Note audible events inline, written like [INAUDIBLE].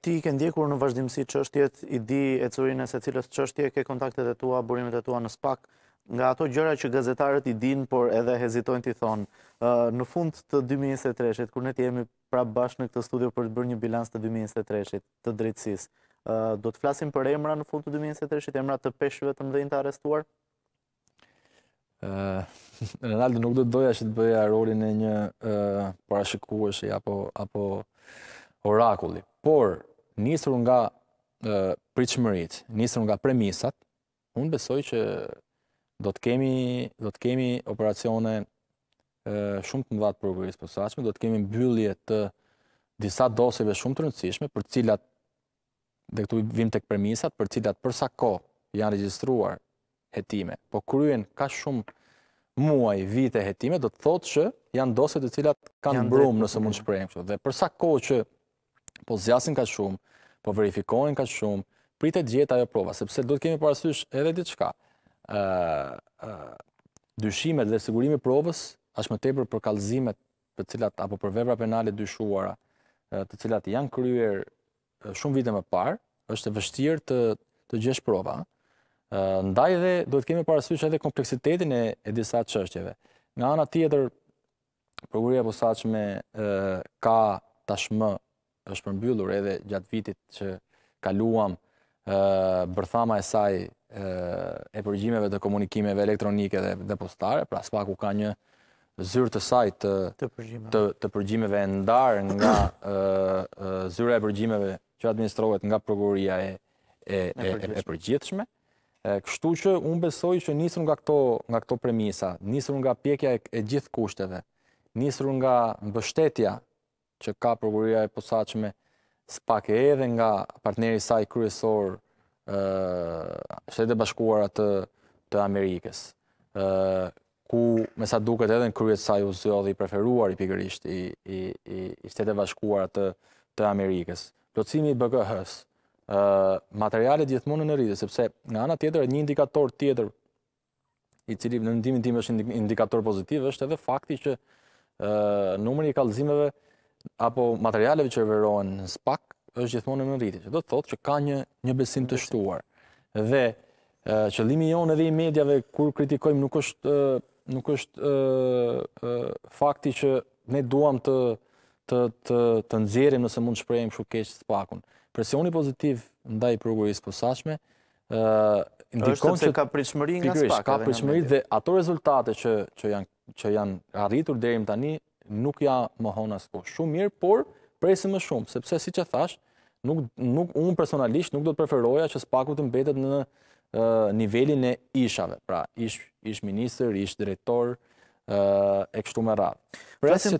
Ti ke ndjekur në vazhdimësi qështjet, i di e curin e se cilës qështje, ke kontaktet e tua, burimet e tua në spak, nga ato gjëra që gazetarët i din, por edhe hezitojnë të i thonë, në fund të 2023-et, kur ne të jemi pra bashkë në këtë studio për të bërë një bilans të 2023 të drejtsis, do të flasim për emra në fund të 2023 emra të peshëve të mdhejnë të arestuar? [LAUGHS] Rinaldo, nuk do të doja që të bëja rolin e një parashikuashe, apo orakulli, por nisur nga pritshmërit, nisur nga premisat, unë besoj që do të kemi do të kemi operacione shumë të mëdha të prokuris posaçme, do të kemi mbyllje të disa dosjeve shumë të rëndësishme për të cilat dhe këtu vim tek premisat për të cilat për sa kohë janë regjistruar hetime, po kryen ka shumë muaj, vite hetime, do të thotë që janë dosje të cilat kanë brum nëse mund të shprehem kështu. Dhe për sa kohë që po zjasin ka shumë, po verifikojnë ka shumë, pritet e gjithë ajo prova, sepse do të kemi parasysh edhe ditë shka. Dyshimet dhe sigurimi provës, ashtë më tepër për kalzimet të cilat, apo për vebra penale dyshuara, të cilat janë kryer shumë vite më parë, është e vështirë të të gjesh prova, ndaj dhe do të kemi parasysh edhe kompleksitetin e disa qështjeve. Nga anë tjetër, Prokuria për saqme ka tashmë është përmbyllur edhe gjatë vitit që kaluam bërthama e saj e përgjimeve të komunikimeve elektronike dhe postare, pra spaku ka një zyrë të saj të përgjimeve e ndarë nga zyrë e përgjimeve që administrohet nga prokuroria e përgjithshme. Kështu që unë besoj që njësër nga këto premisa, njësër nga pjekja e gjithë kushteve, njësër nga mbështetja që ka prokuroria e posaçme spak e edhe nga partneri i saj kryesor ë Shtetet e Bashkuara të të Amerikës. ë ku me sa duket edhe në kryet saj u zgjodhi preferuari pikërisht i i i, i Shtetet e Bashkuara të të Amerikës. Plotësimi i BGH-s ë materialet gjithmonë në rritje sepse nga ana tjetër një indikator tjetër i cili në mendimin tim është indikator pozitiv është edhe fakti që ë numri i kallëzimeve apo materialeve që rëverohen në SPAC është gjithmonë në rritje, që do të thotë që ka një, një besim të shtuar. Dhe që limi jonë edhe i medjave kur kritikojmë nuk është, nuk është fakti që ne duham të, të, të, nëzirim nëse mund shprejmë shumë keqë të pakun. Presioni pozitiv ndaj prokurisë posashme, uh, ndikon është që ka pritshmëri nga spak Ka pritshmëri dhe ato rezultate që që janë që janë arritur deri tani nuk ja më hona së shumë mirë, por presi më shumë, sepse si që thash, nuk unë personalisht nuk do të preferoja që spaku të mbetet në nivelin e ishave, pra ish minister, ish direktor, e kështu me rratë. Pra, presim